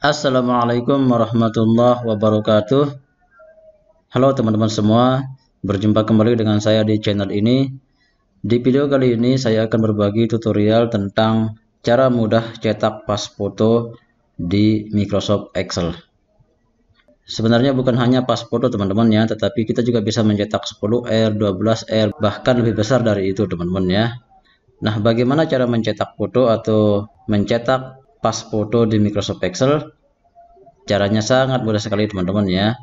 Assalamualaikum warahmatullahi wabarakatuh. Halo teman-teman semua, berjumpa kembali dengan saya di channel ini. Di video kali ini saya akan berbagi tutorial tentang cara mudah cetak pas foto di Microsoft Excel. Sebenarnya bukan hanya pas foto teman-teman ya, tetapi kita juga bisa mencetak 10R, 12R, bahkan lebih besar dari itu teman-teman ya. Nah, bagaimana cara mencetak foto atau mencetak pas foto di Microsoft Excel? Caranya sangat mudah sekali teman-teman ya.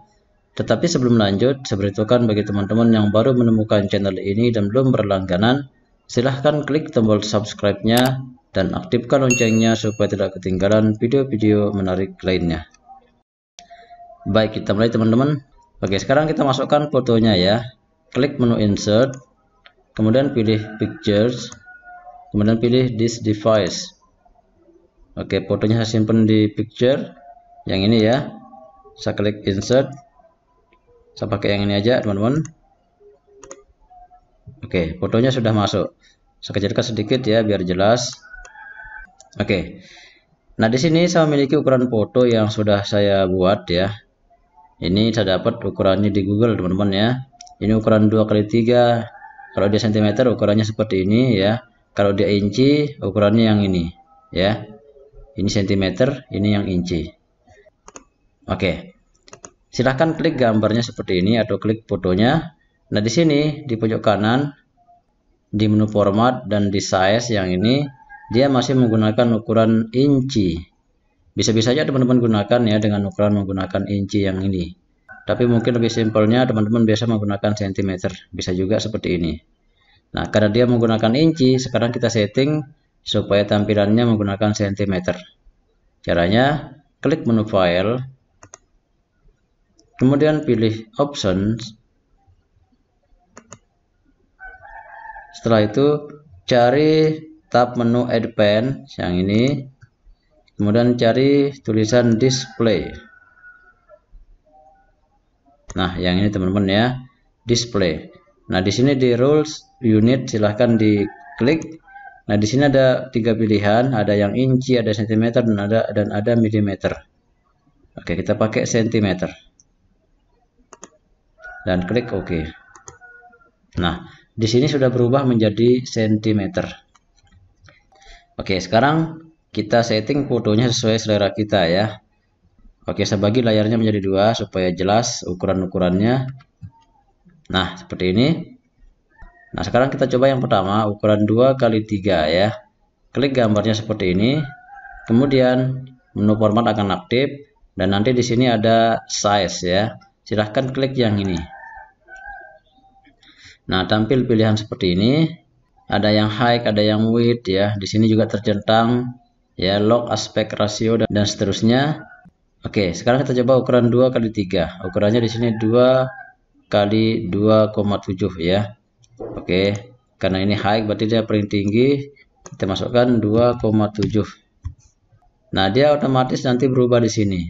Tetapi sebelum lanjut, seberitukan bagi teman-teman yang baru menemukan channel ini dan belum berlangganan, silahkan klik tombol subscribe-nya dan aktifkan loncengnya supaya tidak ketinggalan video-video menarik lainnya. Baik, kita mulai teman-teman. Oke, sekarang kita masukkan fotonya ya. Klik menu insert, kemudian pilih pictures, kemudian pilih this device. Oke, fotonya saya simpan di picture yang ini ya saya klik insert saya pakai yang ini aja teman-teman oke fotonya sudah masuk saya kecilkan sedikit ya biar jelas oke nah di sini saya memiliki ukuran foto yang sudah saya buat ya ini saya dapat ukurannya di Google teman-teman ya ini ukuran 2 kali 3 kalau dia cm ukurannya seperti ini ya kalau dia inci ukurannya yang ini ya ini cm ini yang inci Oke. Silahkan klik gambarnya seperti ini atau klik fotonya. Nah, di sini di pojok kanan di menu format dan di size yang ini dia masih menggunakan ukuran inci. Bisa-bisa aja teman-teman gunakan ya dengan ukuran menggunakan inci yang ini. Tapi mungkin lebih simpelnya teman-teman biasa menggunakan sentimeter. Bisa juga seperti ini. Nah, karena dia menggunakan inci, sekarang kita setting supaya tampilannya menggunakan sentimeter. Caranya, klik menu file, kemudian pilih options setelah itu cari tab menu advance yang ini kemudian cari tulisan display nah yang ini teman-teman ya display nah di sini di rules unit silahkan diklik nah di sini ada tiga pilihan ada yang inci ada sentimeter dan ada dan ada milimeter oke kita pakai sentimeter dan klik OK. Nah, di sini sudah berubah menjadi sentimeter. Oke, sekarang kita setting fotonya sesuai selera kita ya. Oke, saya bagi layarnya menjadi dua supaya jelas ukuran-ukurannya. Nah, seperti ini. Nah, sekarang kita coba yang pertama, ukuran 2 kali 3 ya. Klik gambarnya seperti ini. Kemudian menu format akan aktif dan nanti di sini ada size ya. Silahkan klik yang ini. Nah, tampil pilihan seperti ini. Ada yang high, ada yang width ya. Di sini juga tercentang ya log aspect ratio dan, dan seterusnya. Oke, sekarang kita coba ukuran 2 kali 3. Ukurannya di sini 2 kali 2,7 ya. Oke, karena ini high berarti dia paling tinggi. Kita masukkan 2,7. Nah, dia otomatis nanti berubah di sini.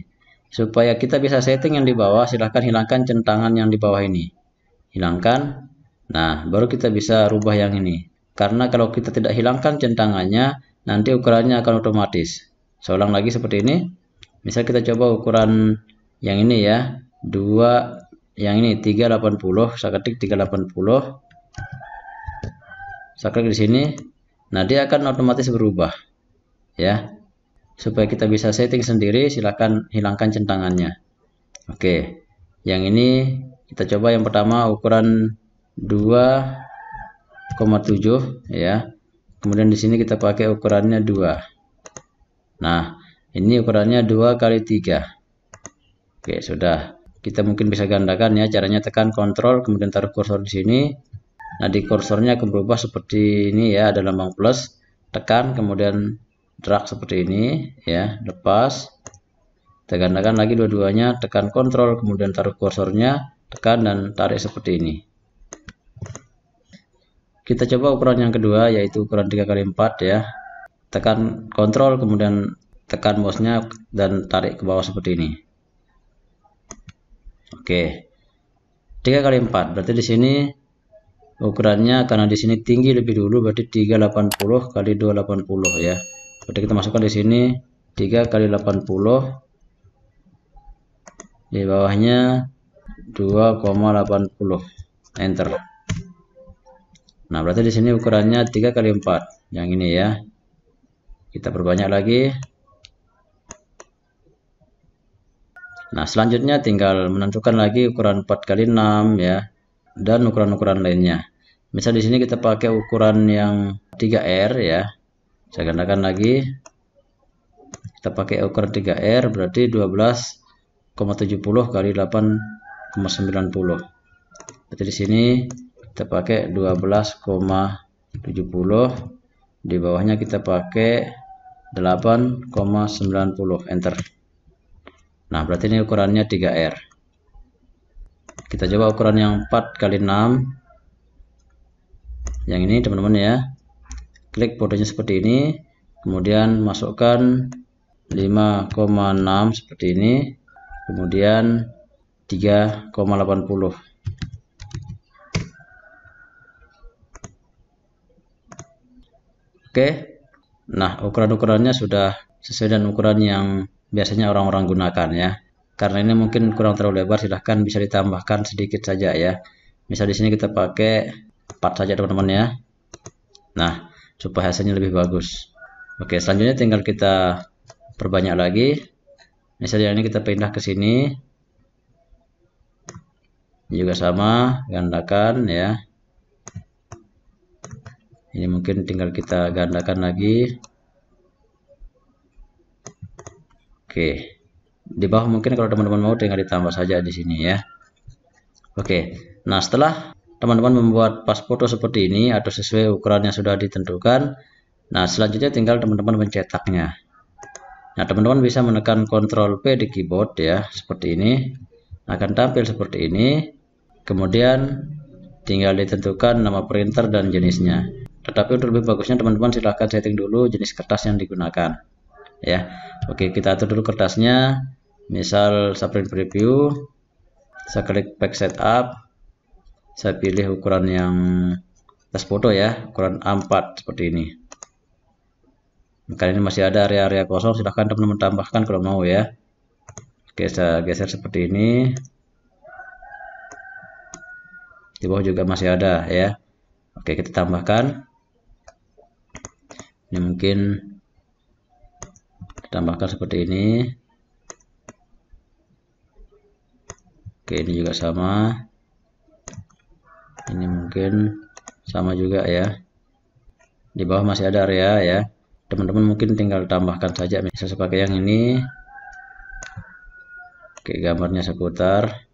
Supaya kita bisa setting yang di bawah, silahkan hilangkan centangan yang di bawah ini. Hilangkan Nah, baru kita bisa rubah yang ini. Karena kalau kita tidak hilangkan centangannya, nanti ukurannya akan otomatis. Seorang lagi seperti ini. Misal kita coba ukuran yang ini ya. 2 yang ini 380, saya ketik 380. Saya klik di sini. Nah, dia akan otomatis berubah. Ya. Supaya kita bisa setting sendiri, silakan hilangkan centangannya. Oke. Yang ini kita coba yang pertama ukuran 2,7 ya. Kemudian di sini kita pakai ukurannya 2. Nah, ini ukurannya 2 kali 3. Oke, sudah. Kita mungkin bisa gandakan ya. Caranya tekan kontrol kemudian taruh kursor di sini. Nah, di kursornya akan berubah seperti ini ya, ada lambang plus. Tekan kemudian drag seperti ini ya, lepas. Kita gandakan lagi dua-duanya, tekan kontrol kemudian taruh kursornya, tekan dan tarik seperti ini. Kita coba ukuran yang kedua yaitu ukuran 3 x 4 ya. Tekan kontrol kemudian tekan mouse-nya dan tarik ke bawah seperti ini. Oke. 3 x 4 berarti di sini ukurannya karena di sini tinggi lebih dulu berarti 380 kali 280 ya. Berarti kita masukkan di sini 3 kali 80 di bawahnya 2,80 enter Nah, berarti di sini ukurannya 3 kali 4. Yang ini ya. Kita perbanyak lagi. Nah, selanjutnya tinggal menentukan lagi ukuran 4 kali 6 ya dan ukuran-ukuran lainnya. Misal di sini kita pakai ukuran yang 3R ya. Saya gandakan lagi. Kita pakai ukuran 3R berarti 12,70 kali 8,90. Berarti di sini kita pakai 12,70 di bawahnya kita pakai 8,90 enter nah berarti ini ukurannya 3R kita coba ukuran yang 4 kali 6 yang ini teman-teman ya klik fotonya seperti ini kemudian masukkan 5,6 seperti ini kemudian 3,80 Oke. Nah, ukuran-ukurannya sudah sesuai dengan ukuran yang biasanya orang-orang gunakan ya. Karena ini mungkin kurang terlalu lebar, silahkan bisa ditambahkan sedikit saja ya. Misal di sini kita pakai 4 saja teman-teman ya. Nah, supaya hasilnya lebih bagus. Oke, selanjutnya tinggal kita perbanyak lagi. Misalnya ini kita pindah ke sini. Ini juga sama, gandakan ya ini mungkin tinggal kita gandakan lagi oke di bawah mungkin kalau teman-teman mau tinggal ditambah saja di sini ya oke nah setelah teman-teman membuat pas foto seperti ini atau sesuai ukuran yang sudah ditentukan nah selanjutnya tinggal teman-teman mencetaknya nah teman-teman bisa menekan Ctrl P di keyboard ya seperti ini nah, akan tampil seperti ini kemudian tinggal ditentukan nama printer dan jenisnya tetapi untuk lebih bagusnya teman-teman silahkan setting dulu jenis kertas yang digunakan. Ya, oke kita atur dulu kertasnya. Misal saya print preview, saya klik Back setup, saya pilih ukuran yang tes foto ya, ukuran A4 seperti ini. kali ini masih ada area-area kosong, silahkan teman-teman tambahkan kalau mau ya. Oke, saya geser seperti ini. Di bawah juga masih ada ya. Oke, kita tambahkan ini mungkin tambahkan seperti ini oke ini juga sama ini mungkin sama juga ya di bawah masih ada area ya teman-teman mungkin tinggal tambahkan saja misalnya pakai yang ini oke gambarnya seputar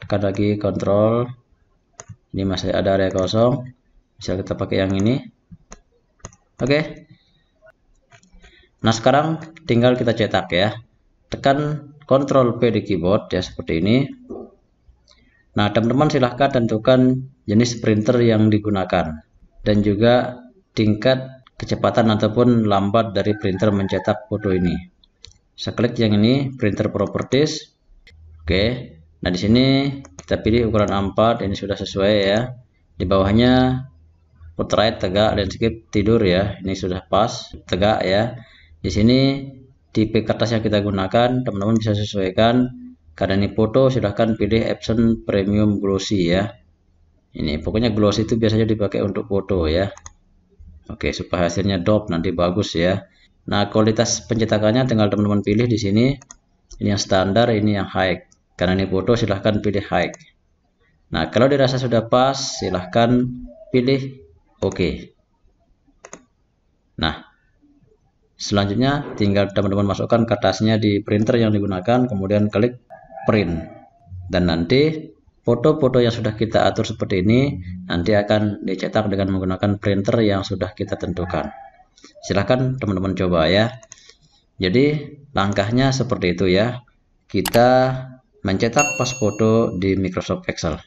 tekan lagi kontrol ini masih ada area kosong bisa kita pakai yang ini Oke. Okay. Nah, sekarang tinggal kita cetak ya. Tekan Ctrl P di keyboard ya seperti ini. Nah, teman-teman silahkan tentukan jenis printer yang digunakan dan juga tingkat kecepatan ataupun lambat dari printer mencetak foto ini. Saya klik yang ini printer properties. Oke. Nah, di sini kita pilih ukuran A4, ini sudah sesuai ya. Di bawahnya put tegak dan skip tidur ya ini sudah pas tegak ya di sini tipe kertas yang kita gunakan teman-teman bisa sesuaikan karena ini foto silahkan pilih Epson Premium Glossy ya ini pokoknya glossy itu biasanya dipakai untuk foto ya oke supaya hasilnya dop nanti bagus ya nah kualitas pencetakannya tinggal teman-teman pilih di sini ini yang standar ini yang high karena ini foto silahkan pilih high nah kalau dirasa sudah pas silahkan pilih Oke. Nah, selanjutnya tinggal teman-teman masukkan kertasnya di printer yang digunakan, kemudian klik print. Dan nanti foto-foto yang sudah kita atur seperti ini nanti akan dicetak dengan menggunakan printer yang sudah kita tentukan. Silahkan teman-teman coba ya. Jadi langkahnya seperti itu ya. Kita mencetak pas foto di Microsoft Excel.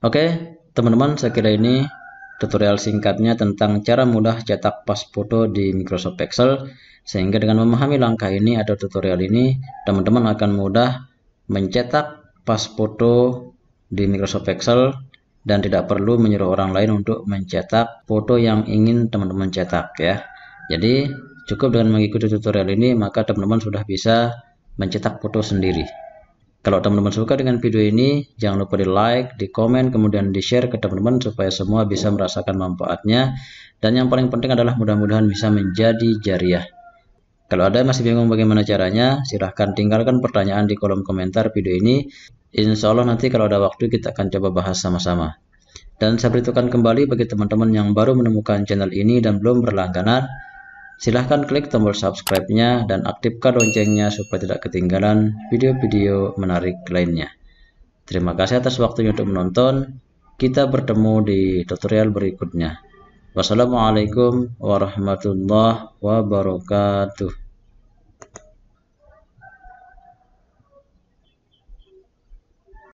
Oke, Teman-teman, saya kira ini tutorial singkatnya tentang cara mudah cetak pas foto di Microsoft Excel. Sehingga dengan memahami langkah ini atau tutorial ini, teman-teman akan mudah mencetak pas foto di Microsoft Excel dan tidak perlu menyuruh orang lain untuk mencetak foto yang ingin teman-teman cetak ya. Jadi cukup dengan mengikuti tutorial ini maka teman-teman sudah bisa mencetak foto sendiri. Kalau teman-teman suka dengan video ini, jangan lupa di like, di komen, kemudian di share ke teman-teman supaya semua bisa merasakan manfaatnya. Dan yang paling penting adalah mudah-mudahan bisa menjadi jariah. Kalau ada yang masih bingung bagaimana caranya, silahkan tinggalkan pertanyaan di kolom komentar video ini. Insya Allah nanti kalau ada waktu kita akan coba bahas sama-sama. Dan saya beritukan kembali bagi teman-teman yang baru menemukan channel ini dan belum berlangganan, Silahkan klik tombol subscribe-nya dan aktifkan loncengnya supaya tidak ketinggalan video-video menarik lainnya. Terima kasih atas waktunya untuk menonton. Kita bertemu di tutorial berikutnya. Wassalamualaikum warahmatullahi wabarakatuh.